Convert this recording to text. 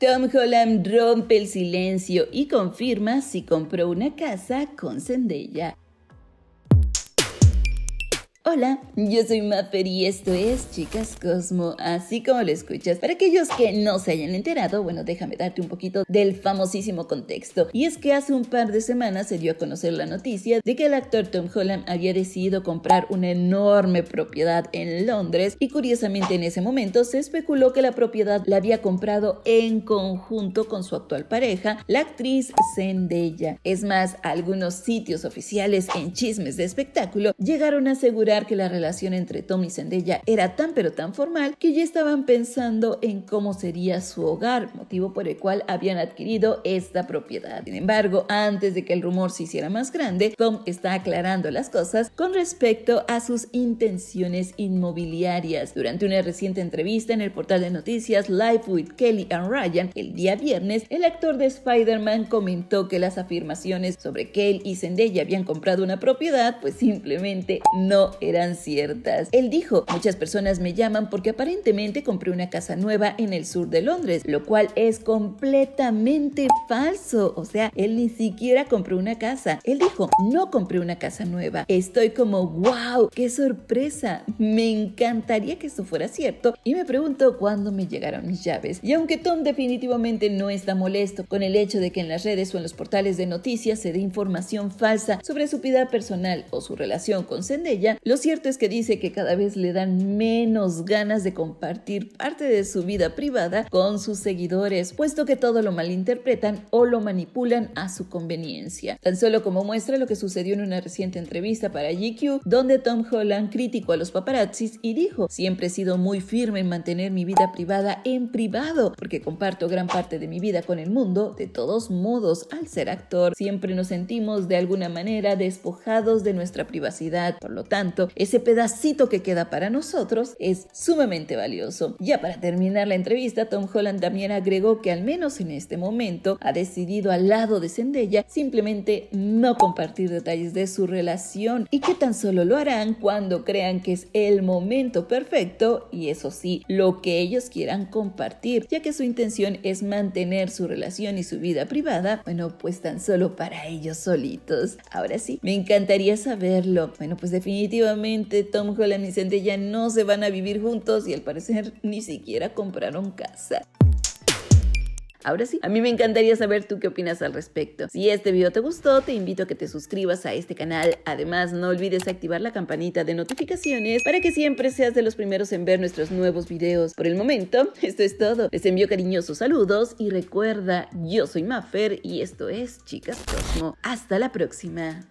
Tom Holland rompe el silencio y confirma si compró una casa con Zendaya. Hola, yo soy Mapper y esto es Chicas Cosmo, así como lo escuchas. Para aquellos que no se hayan enterado, bueno, déjame darte un poquito del famosísimo contexto. Y es que hace un par de semanas se dio a conocer la noticia de que el actor Tom Holland había decidido comprar una enorme propiedad en Londres y curiosamente en ese momento se especuló que la propiedad la había comprado en conjunto con su actual pareja, la actriz Zendaya. Es más, algunos sitios oficiales en chismes de espectáculo llegaron a asegurar que la relación entre Tom y Zendaya era tan pero tan formal que ya estaban pensando en cómo sería su hogar, motivo por el cual habían adquirido esta propiedad. Sin embargo, antes de que el rumor se hiciera más grande, Tom está aclarando las cosas con respecto a sus intenciones inmobiliarias. Durante una reciente entrevista en el portal de noticias Life with Kelly and Ryan, el día viernes, el actor de Spider-Man comentó que las afirmaciones sobre que él y Zendaya habían comprado una propiedad, pues simplemente no eran ciertas. Él dijo, muchas personas me llaman porque aparentemente compré una casa nueva en el sur de Londres, lo cual es completamente falso. O sea, él ni siquiera compró una casa. Él dijo, no compré una casa nueva. Estoy como, wow, qué sorpresa. Me encantaría que esto fuera cierto. Y me pregunto cuándo me llegaron mis llaves. Y aunque Tom definitivamente no está molesto con el hecho de que en las redes o en los portales de noticias se dé información falsa sobre su vida personal o su relación con Zendaya, lo cierto es que dice que cada vez le dan menos ganas de compartir parte de su vida privada con sus seguidores, puesto que todo lo malinterpretan o lo manipulan a su conveniencia. Tan solo como muestra lo que sucedió en una reciente entrevista para GQ, donde Tom Holland criticó a los paparazzis y dijo, siempre he sido muy firme en mantener mi vida privada en privado, porque comparto gran parte de mi vida con el mundo, de todos modos, al ser actor, siempre nos sentimos de alguna manera despojados de nuestra privacidad, por lo tanto, ese pedacito que queda para nosotros es sumamente valioso. Ya para terminar la entrevista, Tom Holland también agregó que al menos en este momento ha decidido al lado de Zendaya simplemente no compartir detalles de su relación y que tan solo lo harán cuando crean que es el momento perfecto y eso sí, lo que ellos quieran compartir, ya que su intención es mantener su relación y su vida privada, bueno, pues tan solo para ellos solitos. Ahora sí, me encantaría saberlo. Bueno, pues definitivamente Tom Holland y ya no se van a vivir juntos y al parecer ni siquiera compraron casa. Ahora sí, a mí me encantaría saber tú qué opinas al respecto. Si este video te gustó, te invito a que te suscribas a este canal. Además, no olvides activar la campanita de notificaciones para que siempre seas de los primeros en ver nuestros nuevos videos. Por el momento, esto es todo. Les envío cariñosos saludos y recuerda, yo soy Maffer y esto es Chicas Cosmo. Hasta la próxima.